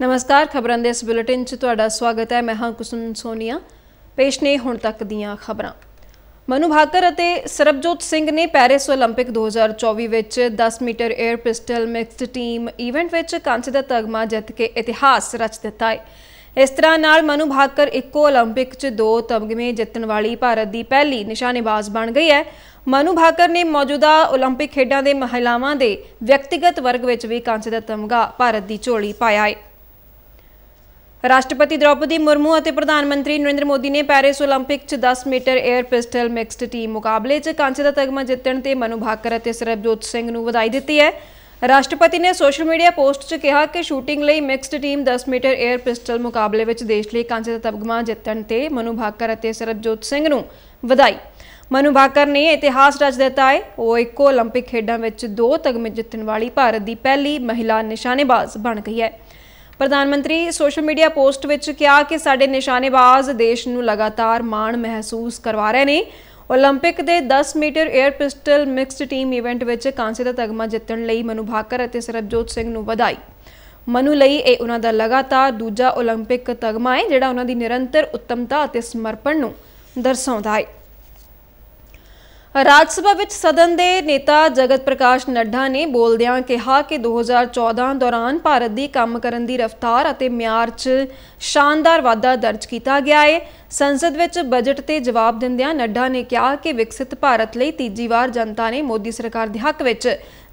ਨਮਸਕਾਰ ਖਬਰਾਂ ਦੇ ਇਸ ਬੁਲੇਟਿਨ 'ਚ ਤੁਹਾਡਾ ਸਵਾਗਤ ਹੈ ਮੈਂ ਹਾਂ ਕੁਸਮ ਸੋਨੀਆ ਪੇਸ਼ ਨੇ ਹੁਣ ਤੱਕ ਦੀਆਂ ਖਬਰਾਂ ਮਨੂ ਭਾਕਰ ਅਤੇ ਸਰਬਜੋਤ ਸਿੰਘ ਨੇ ਪੈਰਿਸ 올림픽 2024 ਵਿੱਚ 10 metre air pistol mixed team event ਵਿੱਚ ਕਾਂਸੇ ਦਾ ਤਗਮਾ ਜਿੱਤ ਕੇ ਇਤਿਹਾਸ ਰਚ ਦਿੱਤਾ ਹੈ ਇਸ ਤਰ੍ਹਾਂ ਨਾਲ ਮਨੂ ਭਾਕਰ ਇੱਕੋ 올림픽 'ਚ ਦੋ ਤਗਮੇ ਜਿੱਤਣ ਵਾਲੀ ਭਾਰਤ ਦੀ ਪਹਿਲੀ ਨਿਸ਼ਾਨੇਬਾਜ਼ ਬਣ ਗਈ ਹੈ ਮਨੂ ਭਾਕਰ ਨੇ ਮੌਜੂਦਾ 올림픽 ਖੇਡਾਂ ਦੇ ਮਹਿਲਾਵਾਂ ਦੇ ਵਿਅਕਤੀਗਤ ਵਰਗ ਵਿੱਚ ਵੀ ਕਾਂਸੇ ਦਾ ਤਮਗਾ ਭਾਰਤ ਦੀ ਝੋਲੀ ਪਾਇਆ ਹੈ ਰਾਸ਼ਟਰਪਤੀ ਦ੍ਰੌਪਦੀ ਮੁਰਮੂ ਅਤੇ ਪ੍ਰਧਾਨ ਮੰਤਰੀ ਨਰਿੰਦਰ ਮੋਦੀ ਨੇ ਪੈਰਿਸ 올림픽 'ਚ 10 metre air pistol mixed team ਮੁਕਾਬਲੇ 'ਚ ਕਾਂਸੇ ਦਾ ਤਗਮਾ ਜਿੱਤਣ ਤੇ ਮਨੂ ਭਾਕਰ ਅਤੇ ਸਰਬਜੋਤ ਸਿੰਘ ਨੂੰ ਵਧਾਈ ਦਿੱਤੀ ਹੈ ਰਾਸ਼ਟਰਪਤੀ ਨੇ ਸੋਸ਼ਲ ਮੀਡੀਆ ਪੋਸਟ 'ਚ ਕਿਹਾ ਕਿ ਸ਼ੂਟਿੰਗ ਲਈ mixed team 10 metre air pistol ਮੁਕਾਬਲੇ ਵਿੱਚ ਦੇਸ਼ ਲਈ ਕਾਂਸੇ ਦਾ ਤਗਮਾ ਜਿੱਤਣ ਤੇ ਮਨੂ ਭਾਕਰ ਅਤੇ ਸਰਬਜੋਤ ਸਿੰਘ ਨੂੰ ਵਧਾਈ ਮਨੂ ਭਾਕਰ ਨੇ ਇਤਿਹਾਸ ਰਚ ਦਿੱਤਾ ਹੈ ਉਹ ਇੱਕੋ 올림픽 ਖੇਡਾਂ ਵਿੱਚ ਦੋ ਤਗਮੇ ਜਿੱਤਣ ਵਾਲੀ ਭਾਰਤ ਦੀ ਪਹਿਲੀ ਮਹਿਲਾ ਨਿਸ਼ਾਨੇਬਾਜ਼ ਬਣ ਗਈ ਹੈ ਪ੍ਰਧਾਨ ਮੰਤਰੀ ਸੋਸ਼ਲ ਮੀਡੀਆ ਪੋਸਟ ਵਿੱਚ ਕਿਹਾ ਕਿ ਸਾਡੇ ਨਿਸ਼ਾਨੇਬਾਜ਼ ਦੇਸ਼ ਨੂੰ ਲਗਾਤਾਰ ਮਾਣ ਮਹਿਸੂਸ ਕਰਵਾ ਰਹੇ ਨੇ 올림픽 ਦੇ 10 metre 에어 pistol mixed team event ਵਿੱਚ ਕਾਂਸੇ ਦਾ ਤਗਮਾ ਜਿੱਤਣ ਲਈ ਮਨੂ ਭਾਕਰ ਅਤੇ ਸਰਬਜੋਤ ਸਿੰਘ ਨੂੰ ਵਧਾਈ ਮਨੂ ਲਈ ਇਹ ਉਹਨਾਂ ਦਾ ਲਗਾਤਾਰ ਦੂਜਾ 올림픽 ਤਗਮਾ ਹੈ ਜਿਹੜਾ ਉਹਨਾਂ ਦੀ ਨਿਰੰਤਰ ਉੱਤਮਤਾ ਅਤੇ ਸਮਰਪਣ ਨੂੰ ਦਰਸਾਉਂਦਾ ਹੈ ਰਾਜ ਸਭਾ ਵਿੱਚ ਸਦਨ ਦੇ ਨੇਤਾ ਜਗਤ ਪ੍ਰਕਾਸ਼ ਨੱਢਾ ਨੇ ਬੋਲਦਿਆਂ ਕਿਹਾ ਕਿ 2014 ਦੌਰਾਨ ਭਾਰਤ ਦੀ ਕੰਮ ਕਰਨ ਦੀ ਰਫ਼ਤਾਰ ਅਤੇ ਮਿਆਰ 'ਚ ਸ਼ਾਨਦਾਰ ਵਾਧਾ ਦਰਜ ਕੀਤਾ ਗਿਆ ਹੈ ਸੰਸਦ ਵਿੱਚ ਬਜਟ ਤੇ ਜਵਾਬ ਦਿੰਦਿਆਂ ਨੱਢਾ ਨੇ ਕਿਹਾ ਕਿ ਵਿਕਸਿਤ ਭਾਰਤ ਲਈ ਤੀਜੀ ਵਾਰ ਜਨਤਾ ਨੇ ਮੋਦੀ ਸਰਕਾਰ ਦੇ ਹੱਕ ਵਿੱਚ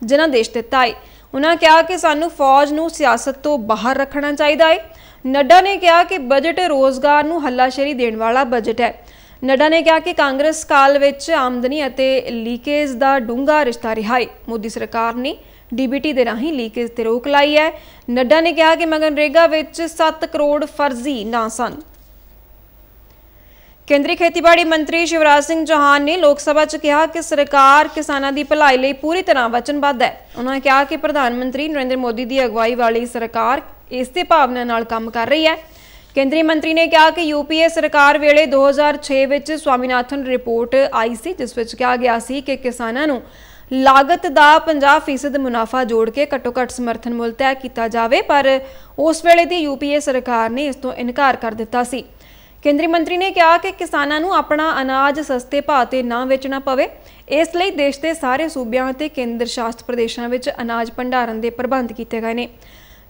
ਦੇਸ਼ ਦਿੱਤਾ ਹੈ ਉਹਨਾਂ ਕਿਹਾ ਕਿ ਸਾਨੂੰ ਫੌਜ ਨੂੰ ਸਿਆਸਤ ਤੋਂ ਬਾਹਰ ਰੱਖਣਾ ਚਾਹੀਦਾ ਹੈ ਨੱਡਾ ਨੇ ਕਿਹਾ ਕਿ ਬਜਟ ਰੋਜ਼ਗਾਰ ਨੂੰ ਹੱਲਾਸ਼ੇਰੀ ਦੇਣ ਵਾਲਾ ਬਜਟ ਹੈ ਨੱਡਾ ਨੇ ਕਿਹਾ ਕਿ ਕਾਂਗਰਸ ਕਾਲ ਵਿੱਚ ਆਮਦਨੀ ਅਤੇ ਲੀਕੇਜ ਦਾ ਡੂੰਘਾ ਰਿਸ਼ਤਾ ਰਿਹਾ ਹੈ ਮੋਦੀ ਸਰਕਾਰ ਨੇ ਡੀਬੀਟੀ ਦੇ ਰਾਹੀਂ ਲੀਕੇਜ ਤੇ ਰੋਕ ਲਾਈ ਹੈ ਨੱਡਾ ਨੇ ਕਿਹਾ ਕਿ ਮਗਨਰੇਗਾ ਵਿੱਚ 7 ਕਰੋੜ ਫਰਜ਼ੀ ਨਾ ਸਨ ਕੇਂਦਰੀ ਖੇਤੀਬਾੜੀ ਮੰਤਰੀ ਸ਼ਿਵਰਾਜ ਸਿੰਘ ਚੌਹਾਨ ਨੇ ਲੋਕ ਸਭਾ 'ਚ ਕਿਹਾ ਕਿ ਸਰਕਾਰ ਕਿਸਾਨਾਂ ਦੀ ਭਲਾਈ ਲਈ ਪੂਰੀ ਤਰ੍ਹਾਂ ਵਚਨਬੱਧ ਹੈ ਉਹਨਾਂ ਨੇ ਕਿਹਾ ਕਿ ਪ੍ਰਧਾਨ ਮੰਤਰੀ ਨਰਿੰਦਰ ਮੋਦੀ ਦੀ ਅਗਵਾਈ ਵਾਲੀ ਸਰਕਾਰ ਇਸ ਤੇ ਭਾਵਨਾ ਨਾਲ ਕੰਮ ਕਰ ਰਹੀ ਹੈ ਕੇਂਦਰੀ ਮੰਤਰੀ ਨੇ ਕਿਹਾ ਕਿ ਯੂਪੀਏ ਸਰਕਾਰ ਵੇਲੇ 2006 ਵਿੱਚ ਸਵਾਮੀਨਾਥਨ ਰਿਪੋਰਟ ਆਈ ਸੀ ਜਿਸ ਵਿੱਚ ਕਿਹਾ ਗਿਆ ਸੀ ਕਿ ਕਿਸਾਨਾਂ ਨੂੰ ਲਾਗਤ ਦਾ 50% ਮੁਨਾਫਾ ਜੋੜ ਕੇ ਘੱਟੋ-ਘੱਟ ਸਮਰਥਨ ਮੁੱਲ ਤੈਅ ਕੀਤਾ ਜਾਵੇ ਪਰ ਉਸ ਵੇਲੇ ਦੀ ਯੂਪੀਏ ਸਰਕਾਰ ਨੇ ਇਸ ਤੋਂ ਇਨਕਾਰ ਕਰ ਦਿੱਤਾ ਸੀ ਕੇਂਦਰੀ ਮੰਤਰੀ ਨੇ ਕਿਹਾ ਕਿ ਕਿਸਾਨਾਂ ਨੂੰ ਆਪਣਾ ਅਨਾਜ ਸਸਤੇ ਭਾਅ ਤੇ ਨਾ ਵੇਚਣਾ ਪਵੇ ਇਸ ਲਈ ਦੇਸ਼ ਦੇ ਸਾਰੇ ਸੂਬਿਆਂ ਅਤੇ ਕੇਂਦਰ ਸ਼ਾਸਤ ਪ੍ਰਦੇਸ਼ਾਂ ਵਿੱਚ ਅਨਾਜ ਭੰਡਾਰਨ ਦੇ ਪ੍ਰਬੰਧ ਕੀਤੇ ਗਏ ਨੇ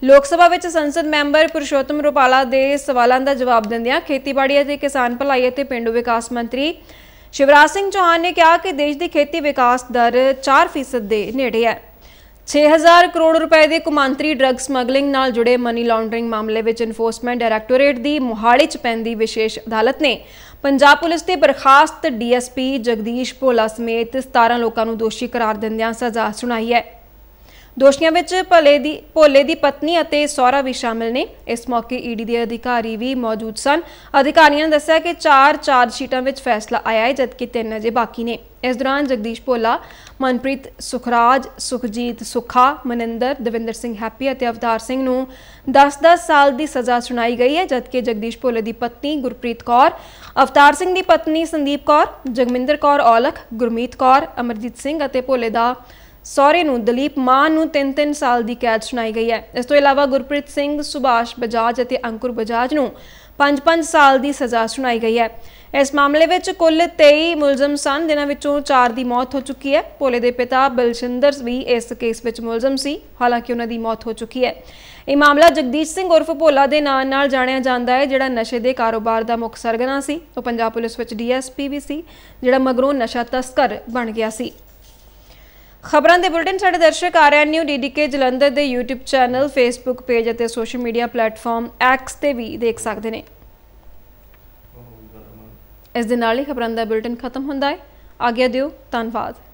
ਲੋਕ ਸਭਾ ਵਿੱਚ ਸੰਸਦ ਮੈਂਬਰ ਪੁਰਸ਼ੋਤਮ ਰੁਪਾਲਾ ਦੇ ਸਵਾਲਾਂ ਦਾ ਜਵਾਬ ਦਿੰਦਿਆਂ ਖੇਤੀਬਾੜੀ ਅਤੇ ਕਿਸਾਨ ਭਲਾਈ ਅਤੇ ਪਿੰਡੂ ਵਿਕਾਸ ਮੰਤਰੀ ਸ਼ਿਵਰਾਜ ਸਿੰਘ ਚੌਹਾਨ ਨੇ ਕਿਹਾ ਕਿ ਦੇਸ਼ ਦੀ ਖੇਤੀ ਵਿਕਾਸ ਦਰ 4% ਦੇ ਨੇੜੇ ਹੈ 6000 ਕਰੋੜ ਰੁਪਏ ਦੇ ਕੁਮਾਂਤਰੀ ਡਰੱਗ ਸਮਗਲਿੰਗ ਨਾਲ ਜੁੜੇ ਮਨੀ ਲਾਂਡਰਿੰਗ ਮਾਮਲੇ ਵਿੱਚ ਇਨਫੋਰਸਮੈਂਟ ਡਾਇਰੈਕਟੋਰੇਟ ਦੀ ਮੁਹਾਲੀ ਚ ਪੈਂਦੀ ਵਿਸ਼ੇਸ਼ ਅਦਾਲਤ ਨੇ ਪੰਜਾਬ ਪੁਲਿਸ ਦੇ ਬਰਖਾਸਤ ਡੀਐਸਪੀ ਜਗਦੀਸ਼ ਭੋਲਾ ਸਮੇਤ 17 ਲੋਕਾਂ ਨੂੰ ਦੋਸ਼ੀ ਕਰਾਰ ਦਿੰਦਿਆਂ ਸਜ਼ਾ ਸੁਣਾਈ ਹੈ ਦੋਸ਼ੀਆਂ ਵਿੱਚ ਭਲੇ ਦੀ ਭੋਲੇ ਦੀ ਪਤਨੀ ਅਤੇ ਸੌਰਾ ਵੀ ਸ਼ਾਮਿਲ ਨੇ ਇਸ ਮੌਕੇ ਈਡੀ e ਦੇ ਅਧਿਕਾਰੀ ਵੀ ਮੌਜੂਦ ਸਨ ਅਧਿਕਾਰੀਆਂ ਨੇ ਦੱਸਿਆ ਕਿ 4 ਚਾਰਜ ਸ਼ੀਟਾਂ ਵਿੱਚ ਫੈਸਲਾ ਆਇਆ ਹੈ ਜਦਕਿ 3 ਅਜੇ ਬਾਕੀ ਨੇ ਇਸ ਦੌਰਾਨ ਜਗਦੀਸ਼ ਭੋਲਾ ਮਨਪ੍ਰੀਤ ਸੁਖਰਾਜ ਸੁਖਜੀਤ ਸੁਖਾ ਮਨਿੰਦਰ ਦਵਿੰਦਰ ਸਿੰਘ ਹੈਪੀ ਅਤੇ ਅਵਤਾਰ ਸਿੰਘ ਨੂੰ 10-10 ਸਾਲ ਦੀ ਸਜ਼ਾ ਸੁਣਾਈ ਗਈ ਹੈ ਜਦਕਿ ਜਗਦੀਸ਼ ਭੋਲੇ ਦੀ ਪਤਨੀ ਗੁਰਪ੍ਰੀਤ ਕੌਰ ਅਵਤਾਰ ਸਿੰਘ ਦੀ ਪਤਨੀ ਸੰਦੀਪ ਕੌਰ ਜਗਮਿੰਦਰ ਕੌਰ ਔਲਖ ਗੁਰਮੀਤ ਕੌਰ ਅਮਰਜੀਤ ਸਿੰਘ ਅਤੇ ਭੋਲੇ ਦਾ ਸਹੁਰੇ ਨੂੰ ਦਲੀਪ ਮਾਨ ਨੂੰ 3-3 ਸਾਲ ਦੀ ਕੈਦ ਸੁਣਾਈ ਗਈ ਹੈ ਇਸ ਤੋਂ ਇਲਾਵਾ ਗੁਰਪ੍ਰੀਤ ਸਿੰਘ ਸੁਭਾਸ਼ ਬਜਾਜ ਅਤੇ ਅੰਕੁਰ ਬਜਾਜ ਨੂੰ 5-5 ਸਾਲ ਦੀ ਸਜ਼ਾ ਸੁਣਾਈ ਗਈ ਹੈ ਇਸ ਮਾਮਲੇ ਵਿੱਚ ਕੁੱਲ 23 ਮੁਲਜ਼ਮ ਸਨ ਜਿਨ੍ਹਾਂ ਵਿੱਚੋਂ 4 ਦੀ ਮੌਤ ਹੋ ਚੁੱਕੀ ਹੈ ਭੋਲੇ ਦੇ ਪਿਤਾ ਬਲਸ਼ਿੰਦਰ ਵੀ ਇਸ ਕੇਸ ਵਿੱਚ ਮੁਲਜ਼ਮ ਸੀ ਹਾਲਾਂਕਿ ਉਹਨਾਂ ਦੀ ਮੌਤ ਹੋ ਚੁੱਕੀ ਹੈ ਇਹ ਮਾਮਲਾ ਜਗਦੀਸ਼ ਸਿੰਘ ਉਰਫ ਭੋਲਾ ਦੇ ਨਾਂ ਨਾਲ ਜਾਣਿਆ ਜਾਂਦਾ ਹੈ ਜਿਹੜਾ ਨਸ਼ੇ ਦੇ ਕਾਰੋਬਾਰ ਦਾ ਮੁੱਖ ਸਰਗਨਾ ਸੀ ਉਹ ਪੰਜਾਬ ਪੁਲਿਸ ਵਿੱਚ ਡੀਐਸਪੀ ਵੀ ਸੀ ਜਿਹੜਾ ਮਗਰੋਂ ਨਸ਼ਾ ਤਸਕਰ ਬਣ ਗਿਆ ਸੀ ਖਬਰਾਂ ਦੇ ਬੁਲੇਟਿਨ ਸਾਡੇ ਦਰਸ਼ਕ ਰਹੇ ਨਿਊ ਡੀਡੀਕੇ ਜਲੰਧਰ ਦੇ YouTube ਚੈਨਲ Facebook ਪੇਜ ਅਤੇ ਸੋਸ਼ਲ ਮੀਡੀਆ ਪਲੇਟਫਾਰਮ X ਤੇ ਵੀ ਦੇਖ ਸਕਦੇ ਨੇ ਇਸ ਦੇ ਨਾਲ ਹੀ ਖਬਰਾਂ ਦਾ ਬੁਲੇਟਿਨ ਖਤਮ ਹੁੰਦਾ ਹੈ ਆਗਿਆ ਦਿਓ ਧੰਨਵਾਦ